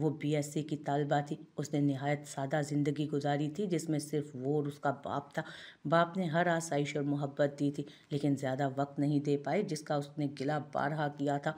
वो बीएससी की तालबा थी उसने नहायत सादा ज़िंदगी गुजारी थी जिसमें सिर्फ वो और उसका बाप था बाप ने हर आसाइश और मोहब्बत दी थी लेकिन ज़्यादा वक्त नहीं दे पाए जिसका उसने गिला बारहा किया था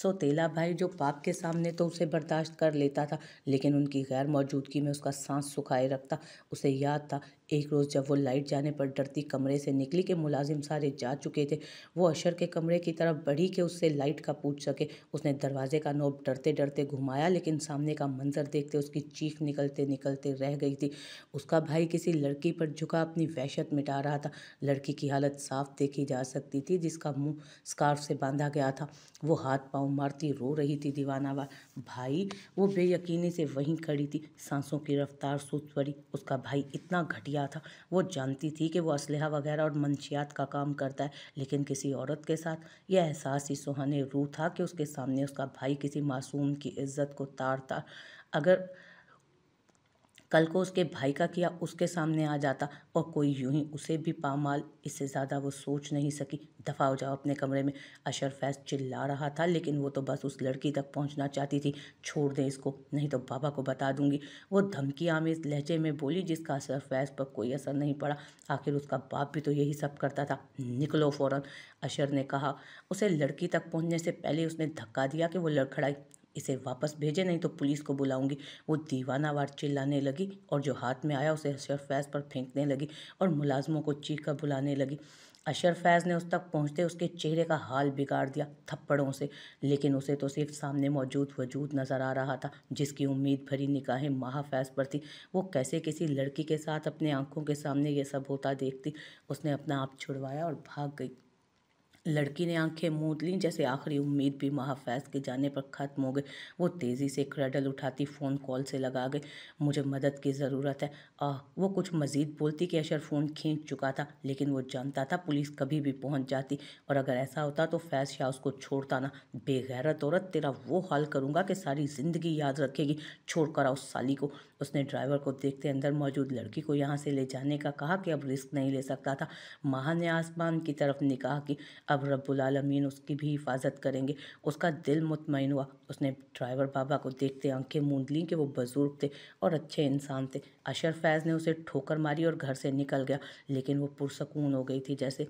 सौतेला भाई जो बाप के सामने तो उसे बर्दाश्त कर लेता था लेकिन उनकी गैर मौजूदगी में उसका सांस सुखाए रखता उसे याद था एक रोज़ जब वो लाइट जाने पर डरती कमरे से निकली के मुलाजिम सारे जा चुके थे वो अशर के कमरे की तरफ बढ़ी के उससे लाइट का पूछ सके उसने दरवाजे का नोब डरते डरते घुमाया लेकिन सामने का मंजर देखते उसकी चीख निकलते निकलते रह गई थी उसका भाई किसी लड़की पर झुका अपनी वहशत मिटा रहा था लड़की की हालत साफ देखी जा सकती थी जिसका मुँह स्कार्फ से बांधा गया था वो हाथ पाँव मारती रो रही थी दीवाना भाई वो बेयकीनी से वहीं खड़ी थी सांसों की रफ्तार सूच पड़ी उसका भाई इतना घटिया दिया था वो जानती थी कि वो इसल वगैरह और मंशियात का काम करता है लेकिन किसी औरत के साथ यह एहसास ही सुहाने रू था कि उसके सामने उसका भाई किसी मासूम की इज्जत को तार तार अगर कल को उसके भाई का किया उसके सामने आ जाता और कोई यूं ही उसे भी पामाल इससे ज़्यादा वो सोच नहीं सकी दफा हो जाओ अपने कमरे में अशर फैज चिल्ला रहा था लेकिन वो तो बस उस लड़की तक पहुंचना चाहती थी छोड़ दें इसको नहीं तो बाबा को बता दूंगी वो धमकी आमेज लहजे में बोली जिसका असर फैज पर कोई असर नहीं पड़ा आखिर उसका बाप भी तो यही सब करता था निकलो फ़ौरन अशर ने कहा उसे लड़की तक पहुँचने से पहले उसने धक्का दिया कि वो लड़खड़ाई इसे वापस भेजे नहीं तो पुलिस को बुलाऊंगी वो दीवाना वार चिल्लाने लगी और जो हाथ में आया उसे अशर फैज़ पर फेंकने लगी और मुलाजमों को चीख कर बुलाने लगी अशर फैज़ ने उस तक पहुंचते उसके चेहरे का हाल बिगाड़ दिया थप्पड़ों से लेकिन उसे तो सिर्फ सामने मौजूद वजूद नज़र आ रहा था जिसकी उम्मीद भरी निकाहें महाफैज़ फैज़ पर थी वो कैसे किसी लड़की के साथ अपने आंखों के सामने ये सब होता देखती उसने अपना आप छुड़वाया और भाग गई लड़की ने आंखें मूंद लीं जैसे आखिरी उम्मीद भी महाफैज के जाने पर ख़त्म हो गई वो तेज़ी से क्रेडल उठाती फ़ोन कॉल से लगा गई मुझे मदद की ज़रूरत है आह वो कुछ मज़ीद बोलती कि अशर फ़ोन खींच चुका था लेकिन वो जानता था पुलिस कभी भी पहुंच जाती और अगर ऐसा होता तो फैज शाह उसको छोड़ता ना बेगैरत औरत तेरा वो हाल करूँगा कि सारी ज़िंदगी याद रखेगी छोड़ कर उस साली को उसने ड्राइवर को देखते अंदर मौजूद लड़की को यहाँ से ले जाने का कहा कि अब रिस्क नहीं ले सकता था माह ने आसमान की तरफ निकाह की अब रब्बुलमीन उसकी भी हिफाजत करेंगे उसका दिल मुतमिन हुआ उसने ड्राइवर बाबा को देखते आंखें मूंद लीं कि वो बुज़ुर्ग थे और अच्छे इंसान थे अशर फैज़ ने उसे ठोकर मारी और घर से निकल गया लेकिन वो पुरसकून हो गई थी जैसे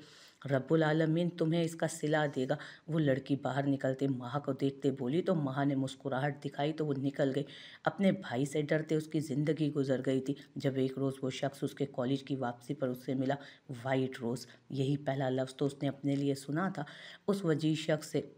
रब्बुल आलमीन तुम्हें इसका सिला देगा वो लड़की बाहर निकलते माह को देखते बोली तो माह ने मुस्कुराहट दिखाई तो वो निकल गई अपने भाई से डरते उसकी ज़िंदगी गुजर गई थी जब एक रोज़ वो शख्स उसके कॉलेज की वापसी पर उससे मिला वाइट रोज़ यही पहला लफ्ज़ तो उसने अपने लिए सुना था उस वजी शख्स से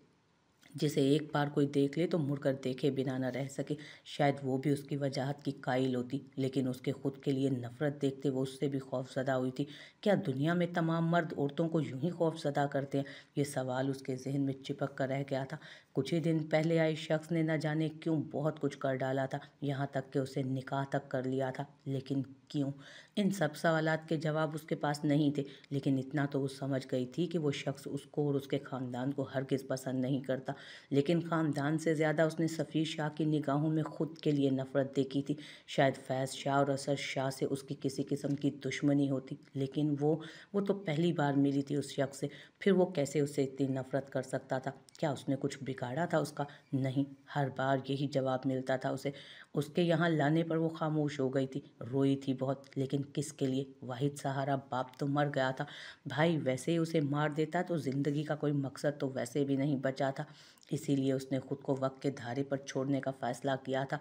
जिसे एक बार कोई देख ले तो मुड़कर देखे बिना न रह सके शायद वो भी उसकी वजाहत की कायल होती लेकिन उसके खुद के लिए नफरत देखते वो उससे भी खौफजदा हुई थी क्या दुनिया में तमाम मर्द औरतों को यूं ही खौफजदा करते हैं ये सवाल उसके जहन में चिपक कर रह गया था कुछ ही दिन पहले आए शख्स ने न जाने क्यों बहुत कुछ कर डाला था यहाँ तक कि उसे निकाह तक कर लिया था लेकिन क्यों इन सब सवाल के जवाब उसके पास नहीं थे लेकिन इतना तो वो समझ गई थी कि वो शख्स उसको और उसके ख़ानदान को हर किस पसंद नहीं करता लेकिन ख़ानदान से ज़्यादा उसने सफ़ी शाह की निगाहों में ख़ुद के लिए नफ़रत देखी थी शायद फैज़ शाह और असर शाह से उसकी किसी किस्म की दुश्मनी होती लेकिन वो वो तो पहली बार मिली थी उस शख्स से फिर वो कैसे उससे इतनी नफ़रत कर सकता था क्या उसने कुछ बिगाड़ बिगाड़ा था उसका नहीं हर बार यही जवाब मिलता था उसे उसके यहाँ लाने पर वो खामोश हो गई थी रोई थी बहुत लेकिन किसके लिए वाहिद सहारा बाप तो मर गया था भाई वैसे ही उसे मार देता तो ज़िंदगी का कोई मकसद तो वैसे भी नहीं बचा था इसीलिए उसने खुद को वक्त के धारे पर छोड़ने का फ़ैसला किया था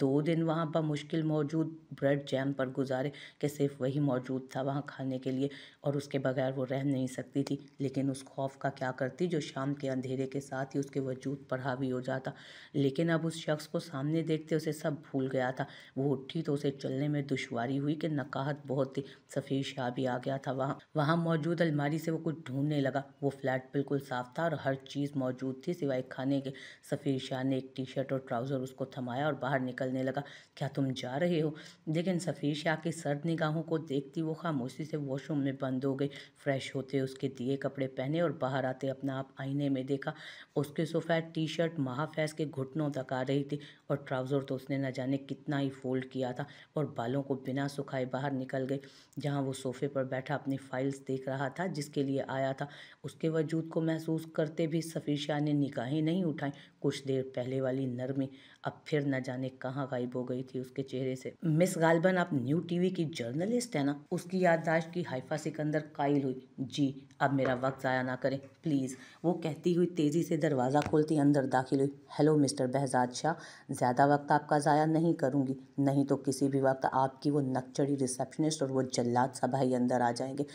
दो दिन वहाँ पर मुश्किल मौजूद ब्रेड जैम पर गुजारे कि सिर्फ वही मौजूद था वहाँ खाने के लिए और उसके बगैर वो रह नहीं सकती थी लेकिन उस खौफ का क्या करती जो शाम के अंधेरे के साथ ही उसके वजूद पर हावी हो जाता लेकिन अब उस शख्स को सामने देखते उसे सब सब भूल गया था वो उठी तो उसे चलने में दुशारी हुई कि नकाहत बहुत थी सफ़ेद शाह भी आ गया था वहाँ वहाँ मौजूद अलमारी से वो कुछ ढूंढने लगा वो फ्लैट बिल्कुल साफ था और हर चीज़ मौजूद थी सिवाय खाने के सफ़ेद शाह ने एक टी शर्ट और ट्राउज़र उसको थमाया और बाहर निकलने लगा क्या तुम जा रहे हो लेकिन सफ़ेद शाह की सर्द निगाहों को देखती वो खामोशी से वॉशरूम में बंद हो गई फ्रेश होते उसके दिए कपड़े पहने और बाहर आते अपना आप आईने में देखा उसके सफ़ेद टी शर्ट महाफैज के घुटनों तक आ रही थी और ट्राउज़र तो उसने न जाने कितना ही फोल्ड किया था और बालों को बिना सुखाए बाहर निकल गए जहाँ वो सोफे पर बैठा अपनी फाइल्स देख रहा था जिसके लिए आया था उसके वजूद को महसूस करते भी सफ़ीशा ने निकाहें नहीं उठाई कुछ देर पहले वाली नरमी अब फिर न जाने कहाँ गायब हो गई थी उसके चेहरे से मिस गालबन आप न्यू टीवी की जर्नलिस्ट है ना उसकी याददाश्त की हाइफा सिकंदर कायल हुई जी अब मेरा वक्त ज़ाया ना करें प्लीज़ वो कहती हुई तेज़ी से दरवाज़ा खोलती अंदर दाखिल हुई हेलो मिस्टर बहजाद शाह ज़्यादा वक्त आपका ज़ाया नहीं करूँगी नहीं तो किसी भी वक्त आपकी वो नक्चड़ी रिसेप्शनिस्ट और वो जल्लाद ही अंदर आ जाएंगे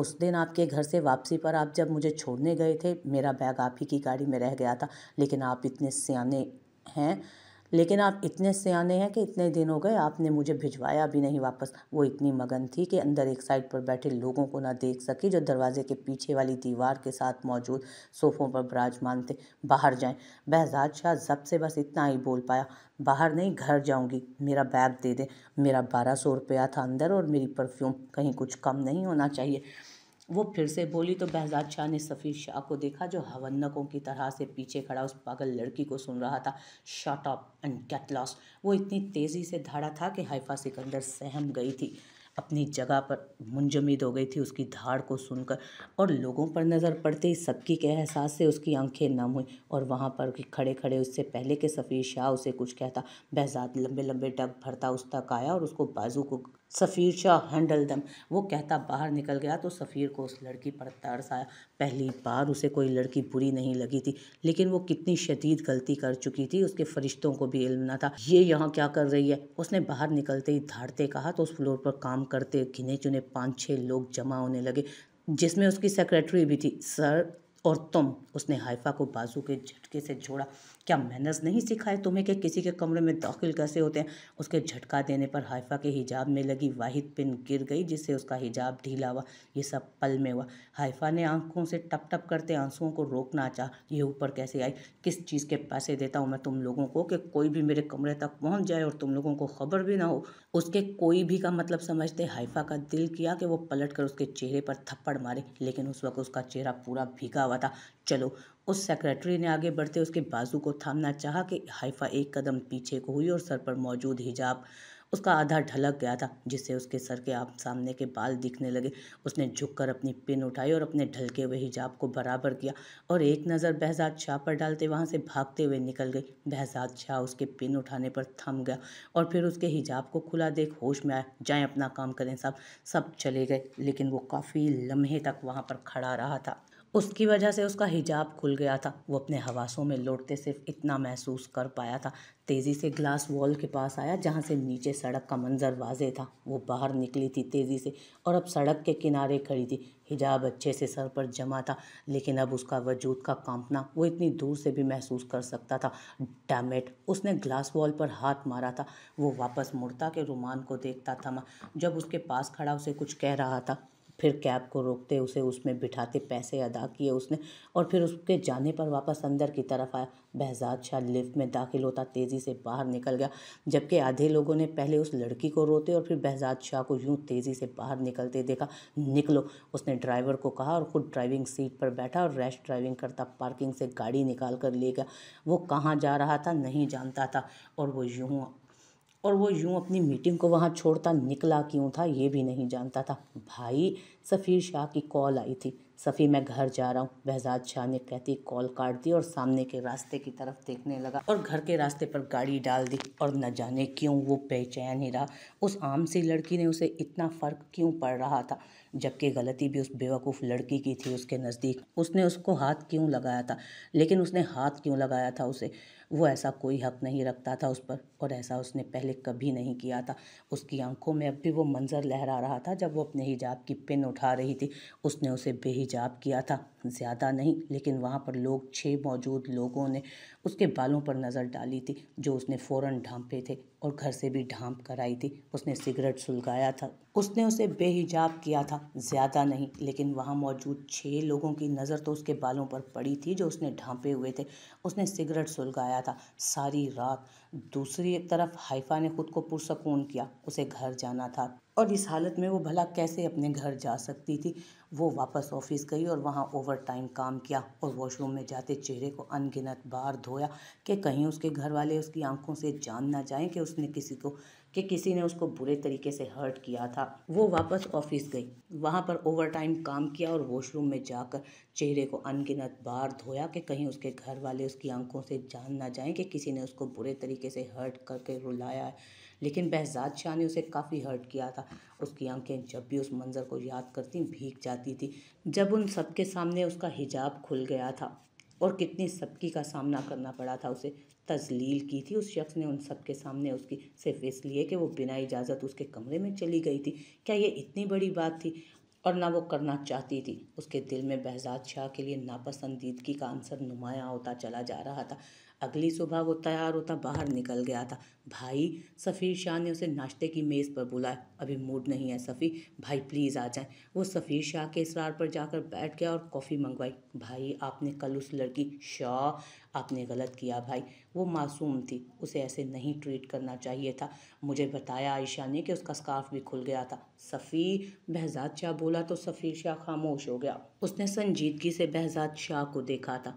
उस दिन आपके घर से वापसी पर आप जब मुझे छोड़ने गए थे मेरा बैग आप ही की गाड़ी में रह गया था लेकिन आप इतने सियाने हैं लेकिन आप इतने सियाने हैं कि इतने दिन हो गए आपने मुझे भिजवाया भी नहीं वापस वो इतनी मगन थी कि अंदर एक साइड पर बैठे लोगों को ना देख सकी जो दरवाजे के पीछे वाली दीवार के साथ मौजूद सोफ़ों पर विराजमान थे बाहर जाएं बहजाद शाह जब से बस इतना ही बोल पाया बाहर नहीं घर जाऊंगी मेरा बैग दे दे मेरा बारह सौ रुपया था अंदर और मेरी परफ्यूम कहीं कुछ कम नहीं होना चाहिए वो फिर से बोली तो बहजाद शाह ने सफ़ीर शाह को देखा जो हवन्नकों की तरह से पीछे खड़ा उस पागल लड़की को सुन रहा था shot off and get loss वो इतनी तेज़ी से धाड़ा था कि हाइफा सिकंदर सहम गई थी अपनी जगह पर मुंजमद हो गई थी उसकी धाड़ को सुनकर और लोगों पर नज़र पड़ते ही सबकी के एहसास से उसकी आंखें नम हुई और वहाँ पर खड़े खड़े उससे पहले के सफ़ीर शाह उसे कुछ कहता बहजाद लंबे लंबे डग भरता उस तक आया और उसको बाजू को सफ़ीर शाह हैंडल दम वो कहता बाहर निकल गया तो सफ़ीर को उस लड़की पर तरस आया पहली बार उसे कोई लड़की बुरी नहीं लगी थी लेकिन वो कितनी शदीद गलती कर चुकी थी उसके फरिश्तों को भी इल्म ना था ये यहाँ क्या कर रही है उसने बाहर निकलते ही धाड़ते कहा तो उस फ्लोर पर काम करते गिने चुने पाँच छः लोग जमा होने लगे जिसमें उसकी सेक्रेटरी भी थी सर और तुम उसने हाइफा को बाजू के झटके से छोड़ा क्या मैनर्स नहीं सिखाए तुम्हें कि किसी के कमरे में दाखिल कैसे होते हैं उसके झटका देने पर हाइफा के हिजाब में लगी वाहिद पिन गिर गई जिससे उसका हिजाब ढीला हुआ ये सब पल में हुआ हाइफा ने आंखों से टप टप करते आंसुओं को रोकना चाह ये ऊपर कैसे आई किस चीज़ के पैसे देता हूँ मैं तुम लोगों को कि कोई भी मेरे कमरे तक पहुँच जाए और तुम लोगों को खबर भी ना हो उसके कोई भी का मतलब समझते हाइफा का दिल किया कि वो पलट कर उसके चेहरे पर थप्पड़ मारे लेकिन उस वक्त उसका चेहरा पूरा भीगा हुआ था चलो उस सेक्रेटरी ने आगे बढ़ते उसके बाजू को थामना चाहा कि हाइफा एक कदम पीछे को हुई और सर पर मौजूद हिजाब उसका आधा ढलक गया था जिससे उसके सर के आप सामने के बाल दिखने लगे उसने झुककर अपनी पिन उठाई और अपने ढलके हुए हिजाब को बराबर किया और एक नज़र बहजाद शाह पर डालते वहाँ से भागते हुए निकल गई बहजाद शाह उसके पिन उठाने पर थम गया और फिर उसके हिजाब को खुला देख होश में आया जाएँ अपना काम करें साहब सब चले गए लेकिन वो काफ़ी लम्हे तक वहाँ पर खड़ा रहा था उसकी वजह से उसका हिजाब खुल गया था वो अपने हवासों में लौटते सिर्फ इतना महसूस कर पाया था तेज़ी से ग्लास वॉल के पास आया जहाँ से नीचे सड़क का मंजर वाजे था वो बाहर निकली थी तेज़ी से और अब सड़क के किनारे खड़ी थी हिजाब अच्छे से सर पर जमा था लेकिन अब उसका वजूद का कांपना वो इतनी दूर से भी महसूस कर सकता था डैमेट उसने ग्लास वॉल पर हाथ मारा था वो वापस मुड़ता के रुमान को देखता था जब उसके पास खड़ा उसे कुछ कह रहा था फिर कैब को रोकते उसे उसमें बिठाते पैसे अदा किए उसने और फिर उसके जाने पर वापस अंदर की तरफ आया बहजाद शाह लिफ्ट में दाखिल होता तेज़ी से बाहर निकल गया जबकि आधे लोगों ने पहले उस लड़की को रोते और फिर बहजाद शाह को यूँ तेज़ी से बाहर निकलते देखा निकलो उसने ड्राइवर को कहा और खुद ड्राइविंग सीट पर बैठा और रैश ड्राइविंग करता पार्किंग से गाड़ी निकाल कर ले गया वो कहाँ जा रहा था नहीं जानता था और वो यूँ और वो यूँ अपनी मीटिंग को वहाँ छोड़ता निकला क्यों था ये भी नहीं जानता था भाई सफ़ीर शाह की कॉल आई थी सफ़ी मैं घर जा रहा हूँ बहजाद शाह ने कहती कॉल काट दी और सामने के रास्ते की तरफ देखने लगा और घर के रास्ते पर गाड़ी डाल दी और न जाने क्यों वो बेचैन ही रहा उस आम सी लड़की ने उसे इतना फ़र्क क्यों पड़ रहा था जबकि गलती भी उस बेवकूफ़ लड़की की थी उसके नज़दीक उसने उसको हाथ क्यों लगाया था लेकिन उसने हाथ क्यों लगाया था उसे वो ऐसा कोई हक नहीं रखता था उस पर और ऐसा उसने पहले कभी नहीं किया था उसकी आंखों में अब भी वो मंज़र लहरा रहा था जब वो अपने हिजाब की पिन उठा रही थी उसने उसे बेहिजाब किया था ज़्यादा नहीं लेकिन वहाँ पर लोग छः मौजूद लोगों ने उसके बालों पर नज़र डाली थी जो उसने फ़ौरन ढांपे थे और घर से भी ढांप कराई थी उसने सिगरेट सुलगाया था उसने उसे बेहिजाब किया था ज़्यादा नहीं लेकिन वहाँ मौजूद छः लोगों की नज़र तो उसके बालों पर पड़ी थी जो उसने ढांपे हुए थे उसने सिगरेट सुलगाया था सारी रात दूसरी तरफ हाइफा ने खुद को पुरसकून किया उसे घर जाना था और इस हालत में वो भला कैसे अपने घर जा सकती थी वो वापस ऑफिस गई और वहाँ ओवर टाइम काम किया और वॉशरूम में जाते चेहरे को अनगिनत बार धोया कि कहीं उसके घर वाले उसकी आंखों से जान ना जाएं कि उसने किसी को कि किसी ने उसको बुरे तरीके से हर्ट किया था वो वापस ऑफिस गई वहाँ पर ओवर टाइम काम किया और वॉशरूम में जाकर चेहरे को अनगिनत बार धोया कि कहीं उसके घर वाले उसकी आंखों से जान ना जाएं कि किसी ने उसको बुरे तरीके से हर्ट करके रुलाया है लेकिन बहजाद शाह ने उसे काफ़ी हर्ट किया था उसकी आंखें जब भी उस मंज़र को याद करती भीग जाती थी जब उन सबके सामने उसका हिजाब खुल गया था और कितनी सबकी का सामना करना पड़ा था उसे तजलील की थी उस शख्स ने उन सब के सामने उसकी सिर्फ इसलिए कि वो बिना इजाज़त उसके कमरे में चली गई थी क्या ये इतनी बड़ी बात थी और ना वो करना चाहती थी उसके दिल में बहजाद शाह के लिए नापसंदीदगी का आंसर नुमाया होता चला जा रहा था अगली सुबह वो तैयार होता बाहर निकल गया था भाई सफ़ीर शाह ने उसे नाश्ते की मेज़ पर बुलाया अभी मूड नहीं है सफ़ी भाई प्लीज़ आ जाए वो सफ़ीर शाह के इसरार पर जाकर बैठ गया और कॉफ़ी मंगवाई भाई आपने कल उस लड़की शाह आपने गलत किया भाई वो मासूम थी उसे ऐसे नहीं ट्रीट करना चाहिए था मुझे बताया आयशा ने कि उसका स्काफ भी खुल गया था सफ़ी बहजाद शाह बोला तो सफ़ीर शाह खामोश हो गया उसने संजीदगी से बहजाद शाह को देखा था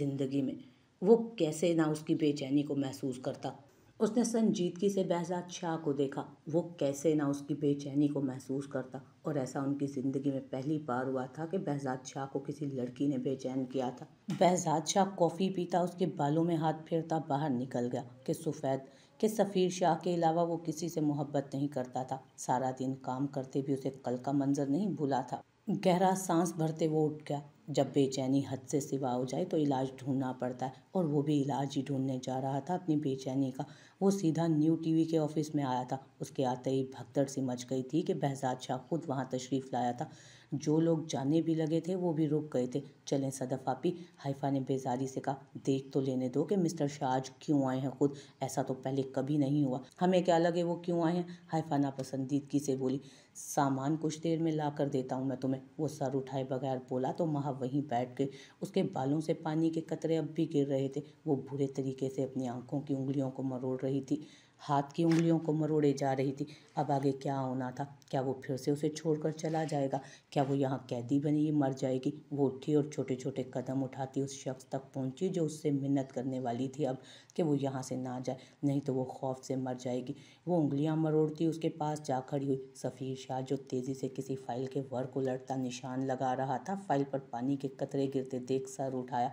ज़िंदगी में वो कैसे ना उसकी बेचैनी को महसूस करता उसने संजीदगी से बहजाद शाह को देखा वो कैसे ना उसकी बेचैनी को महसूस करता और ऐसा उनकी ज़िंदगी में पहली बार हुआ था कि बहजाद शाह को किसी लड़की ने बेचैन किया था बहजाद शाह कॉफ़ी पीता उसके बालों में हाथ फेरता बाहर निकल गया कि सफ़ेद के सफ़ीर शाह के अलावा वो किसी से मोहब्बत नहीं करता था सारा दिन काम करते भी उसे कल का मंजर नहीं भूला था गहरा सांस भरते वो उठ गया जब बेचैनी हद से सिवा हो जाए तो इलाज ढूंढना पड़ता है और वो भी इलाज ही ढूंढने जा रहा था अपनी बेचैनी का वो सीधा न्यू टीवी के ऑफिस में आया था उसके आते ही भगदड़ सी मच गई थी कि बहजाद शाह खुद वहाँ तशरीफ़ लाया था जो लोग जाने भी लगे थे वो भी रुक गए थे चलें सदफा पी हाइफा ने बेजारी से कहा देख तो लेने दो कि मिस्टर शाह आज क्यों आए हैं खुद ऐसा तो पहले कभी नहीं हुआ हमें क्या लगे वो क्यों आए हैं हाइफा ना पसंदीदगी से बोली सामान कुछ देर में ला कर देता हूँ मैं तुम्हें वो सर उठाए बगैर बोला तो महा वहीं बैठ गई उसके बालों से पानी के कतरे अब भी गिर रहे थे वो बुरे तरीके से अपनी आंखों की उंगलियों को मरोड़ रही थी हाथ की उंगलियों को मरोड़े जा रही थी अब आगे क्या होना था क्या वो फिर से उसे छोड़कर चला जाएगा क्या वो यहाँ कैदी बनी ये मर जाएगी वो उठी और छोटे छोटे कदम उठाती उस शख्स तक पहुँची जो उससे मिन्नत करने वाली थी अब कि वो यहाँ से ना जाए नहीं तो वो खौफ से मर जाएगी वो उंगलियाँ मरोड़ती उसके पास जा खड़ी हुई सफ़ीर शाह जो तेज़ी से किसी फाइल के वर्क उलटता निशान लगा रहा था फाइल पर पानी के कतरे गिरते देख सर उठाया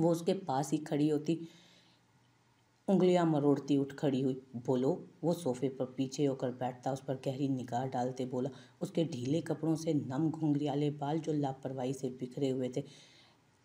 वो उसके पास ही खड़ी होती उंगलियां मरोड़ती उठ खड़ी हुई बोलो वो सोफे पर पीछे होकर बैठता उस पर गहरी निगाह डालते बोला उसके ढीले कपड़ों से नम घुंघरियाले बाल जो लापरवाही से बिखरे हुए थे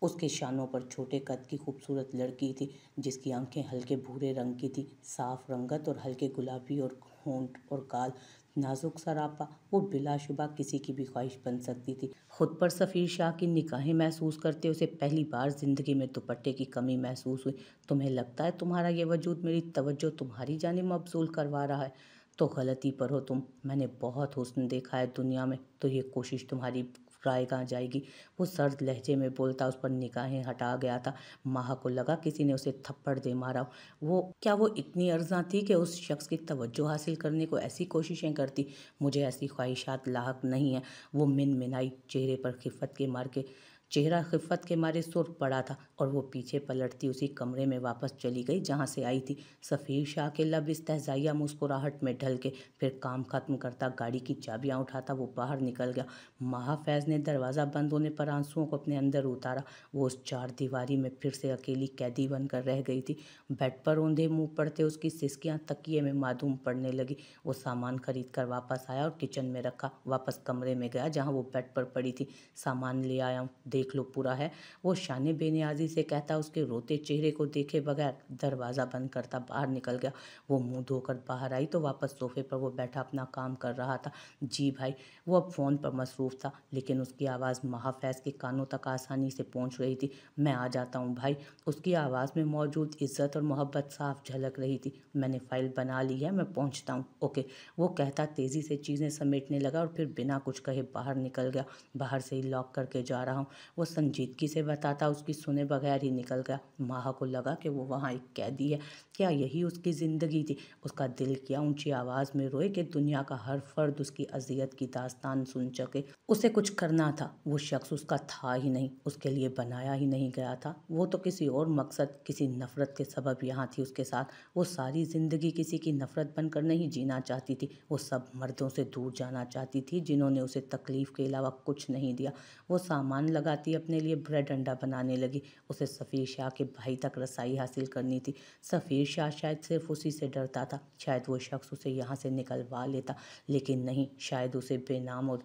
उसके शानों पर छोटे कद की खूबसूरत लड़की थी जिसकी आंखें हल्के भूरे रंग की थी साफ रंगत और हल्के गुलाबी और होंठ और काल नाजुक सरापा वो बिलाशुबा किसी की भी ख्वाहिश बन सकती थी खुद पर सफ़ीर शाह की निकाहें महसूस करते उसे पहली बार ज़िंदगी में दुपट्टे की कमी महसूस हुई तुम्हें लगता है तुम्हारा ये वजूद मेरी तवज्जो तुम्हारी जानब मबजूल करवा रहा है तो गलती पर हो तुम मैंने बहुत हुसन देखा है दुनिया में तो ये कोशिश तुम्हारी राय कहाँ जाएगी वो सर्द लहजे में बोलता उस पर निकाहें हटा गया था माह को लगा किसी ने उसे थप्पड़ दे मारा वो क्या वो इतनी अर्जा थी कि उस शख्स की तवज्जो हासिल करने को ऐसी कोशिशें करती मुझे ऐसी ख्वाहिशात लाक नहीं है वो मिन मिनाई चेहरे पर खिफत के मार के चेहरा खिफत के मारे सुर्ख पड़ा था और वो पीछे पलटती उसी कमरे में वापस चली गई जहाँ से आई थी सफ़ीर शाह के लब इस तहजाइया मुस्कुराहट में ढल के फिर काम ख़त्म करता गाड़ी की चाबियाँ उठाता वो बाहर निकल गया महाफैज़ ने दरवाज़ा बंद होने पर आंसुओं को अपने अंदर उतारा वो उस चार दीवारी में फिर से अकेली कैदी बनकर रह गई थी बेड पर ऊंधे मुँह पड़ते उसकी सिस्कियाँ तकिए में मादूम पड़ने लगी वो सामान खरीद कर वापस आया और किचन में रखा वापस कमरे में गया जहाँ वो बेड पर पड़ी थी सामान ले आया देख लो पूरा है वो शान बेनियाजी से कहता उसके रोते चेहरे को देखे बगैर दरवाज़ा बंद करता बाहर निकल गया वो मुंह धोकर बाहर आई तो वापस सोफे पर वो बैठा अपना काम कर रहा था जी भाई वो अब फ़ोन पर मसरूफ़ था लेकिन उसकी आवाज़ महाफैज़ के कानों तक आसानी से पहुँच रही थी मैं आ जाता हूँ भाई उसकी आवाज़ में मौजूद इज़्ज़त और मोहब्बत साफ झलक रही थी मैंने फ़ाइल बना ली है मैं पहुँचता हूँ ओके वो कहता तेज़ी से चीज़ें समेटने लगा और फिर बिना कुछ कहे बाहर निकल गया बाहर से ही लॉक करके जा रहा हूँ वो संजीदगी से बताता उसकी सुने बगैर ही निकल गया माह को लगा कि वो वहाँ एक कैदी है क्या यही उसकी ज़िंदगी थी उसका दिल क्या ऊंची आवाज़ में रोए कि दुनिया का हर फर्द उसकी अजियत की दास्तान सुन सके उसे कुछ करना था वो शख्स उसका था ही नहीं उसके लिए बनाया ही नहीं गया था वो तो किसी और मकसद किसी नफ़रत के सबब यहाँ थी उसके साथ वो सारी ज़िंदगी किसी की नफ़रत बनकर नहीं जीना चाहती थी वो सब मर्दों से दूर जाना चाहती थी जिन्होंने उसे तकलीफ़ के अलावा कुछ नहीं दिया वो सामान लगा जाती अपने लिए ब्रेड अंडा बनाने लगी उसे सफ़ीर शाह के भाई तक रसाई हासिल करनी थी सफ़ीर शाह शायद सिर्फ उसी से डरता था शायद वो शख्स उसे यहाँ से निकलवा लेता लेकिन नहीं शायद उसे बेनाम और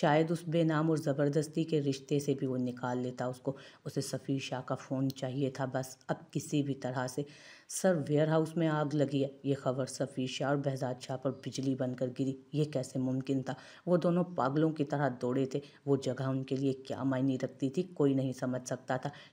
शायद उस बेनाम और ज़बरदस्ती के रिश्ते से भी वो निकाल लेता उसको उसे सफ़ीर शाह का फ़ोन चाहिए था बस अब किसी भी तरह से सर वेयर हाउस में आग लगी है ये खबर सफ़ी शाह और बहजाद शाह पर बिजली बनकर गिरी ये कैसे मुमकिन था वो दोनों पागलों की तरह दौड़े थे वो जगह उनके लिए क्या मायने रखती थी कोई नहीं समझ सकता था